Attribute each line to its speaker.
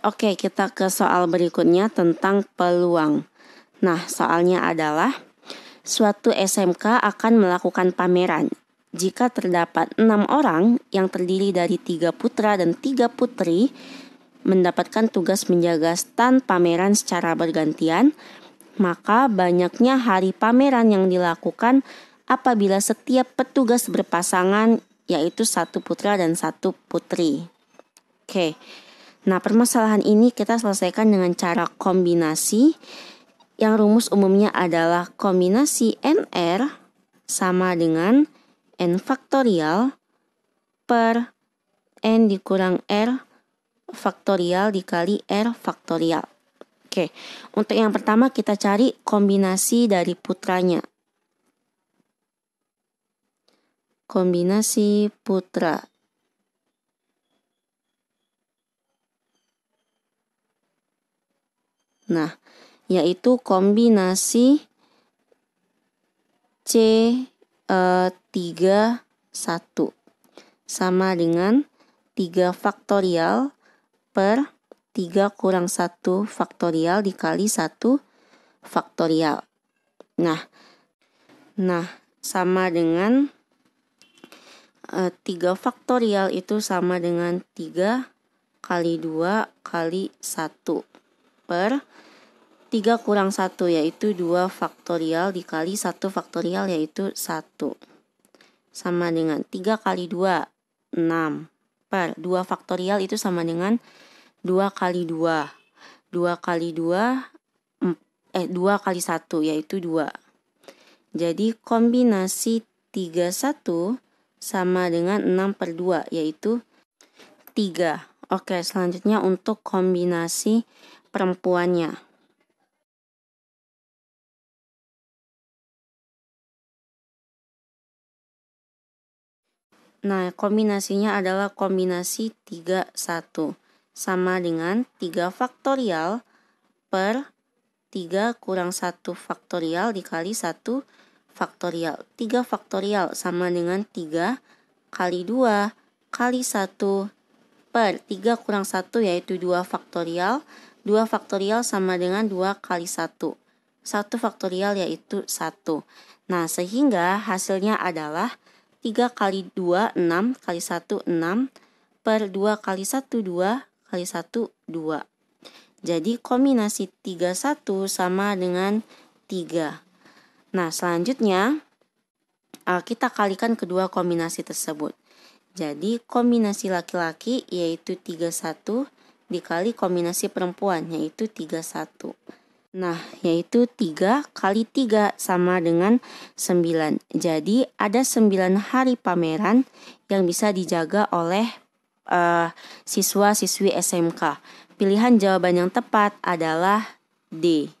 Speaker 1: Oke, kita ke soal berikutnya tentang peluang. Nah, soalnya adalah suatu SMK akan melakukan pameran. Jika terdapat enam orang yang terdiri dari tiga putra dan tiga putri, mendapatkan tugas menjaga stand pameran secara bergantian, maka banyaknya hari pameran yang dilakukan apabila setiap petugas berpasangan, yaitu satu putra dan satu putri. Oke. Okay. Nah, permasalahan ini kita selesaikan dengan cara kombinasi yang rumus umumnya adalah kombinasi NR sama dengan N faktorial per N dikurang R faktorial dikali R faktorial. Oke, untuk yang pertama kita cari kombinasi dari putranya. Kombinasi putra Nah, yaitu kombinasi C31 e, eh, sama dengan 3 faktorial per 3 kurang 1 faktorial dikali 1 faktorial. Nah, nah sama dengan e, eh, 3 faktorial itu sama dengan 3 kali 2 kali 1 per 3 kurang 1 yaitu 2 faktorial dikali 1 faktorial yaitu 1 sama dengan 3 kali 2 6 per 2 faktorial itu sama dengan 2 kali 2 2 kali 2 eh 2 kali 1 yaitu 2 jadi kombinasi 31 sama dengan 6 per 2 yaitu 3 Oke selanjutnya untuk kombinasi perempuannya Nah, kombinasinya adalah kombinasi 3, 1 sama dengan 3 faktorial per 3 kurang 1 faktorial dikali 1 faktorial. 3 faktorial sama dengan 3 kali 2 kali 1 per 3 kurang 1 yaitu 2 faktorial 2 faktorial sama dengan 2 kali 1. 1 faktorial yaitu 1. Nah, sehingga hasilnya adalah 3 kali 2, 6 kali 1, 6 per 2 kali 1, 2 kali 1, 2. Jadi kombinasi 3, 1 sama dengan 3. Nah, selanjutnya eh, kita kalikan kedua kombinasi tersebut. Jadi kombinasi laki-laki yaitu 31 dikali kombinasi perempuan yaitu 31. Nah, yaitu 3 kali 3 sama dengan 9. Jadi ada 9 hari pameran yang bisa dijaga oleh uh, siswa-siswi SMK. Pilihan jawaban yang tepat adalah D.